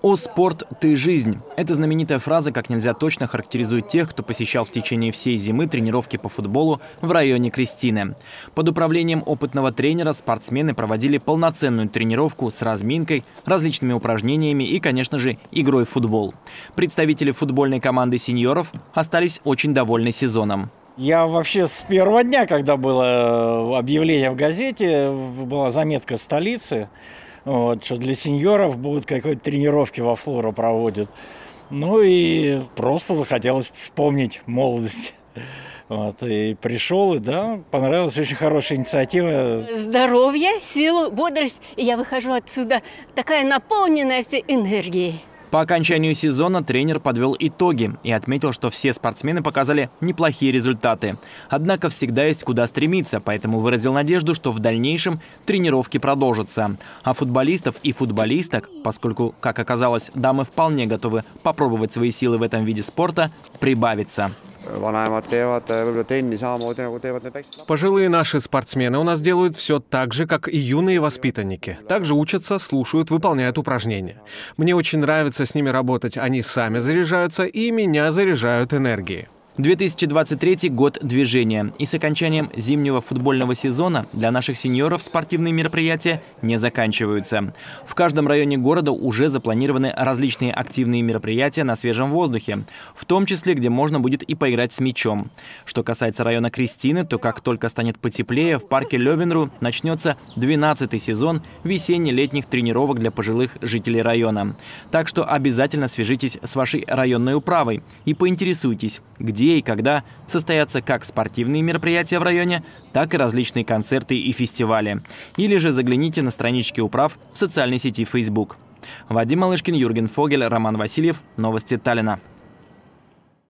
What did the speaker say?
«О, спорт, ты жизнь!» это знаменитая фраза как нельзя точно характеризует тех, кто посещал в течение всей зимы тренировки по футболу в районе Кристины. Под управлением опытного тренера спортсмены проводили полноценную тренировку с разминкой, различными упражнениями и, конечно же, игрой в футбол. Представители футбольной команды сеньоров остались очень довольны сезоном. Я вообще с первого дня, когда было э, объявление в газете, была заметка столицы, вот, что для сеньоров будут какой-то тренировки во флору проводят. Ну и просто захотелось вспомнить молодость. Вот, и пришел, и да, понравилась очень хорошая инициатива. Здоровье, силу, бодрость. И я выхожу отсюда такая наполненная всей энергией. По окончанию сезона тренер подвел итоги и отметил, что все спортсмены показали неплохие результаты. Однако всегда есть куда стремиться, поэтому выразил надежду, что в дальнейшем тренировки продолжатся. А футболистов и футболисток, поскольку, как оказалось, дамы вполне готовы попробовать свои силы в этом виде спорта, прибавится. Äh, Пожилые наши спортсмены у нас делают все так же, как и юные воспитанники. Также учатся, слушают, выполняют упражнения. Мне очень нравится с ними работать. Они сами заряжаются и меня заряжают энергией. 2023 год движения. И с окончанием зимнего футбольного сезона для наших сеньоров спортивные мероприятия не заканчиваются. В каждом районе города уже запланированы различные активные мероприятия на свежем воздухе, в том числе, где можно будет и поиграть с мячом. Что касается района Кристины, то как только станет потеплее, в парке Левенру начнется 12-й сезон весенне-летних тренировок для пожилых жителей района. Так что обязательно свяжитесь с вашей районной управой и поинтересуйтесь, где и когда состоятся как спортивные мероприятия в районе, так и различные концерты и фестивали. Или же загляните на странички управ в социальной сети Facebook. Вадим Малышкин, Юрген Фогель, Роман Васильев. Новости Таллина.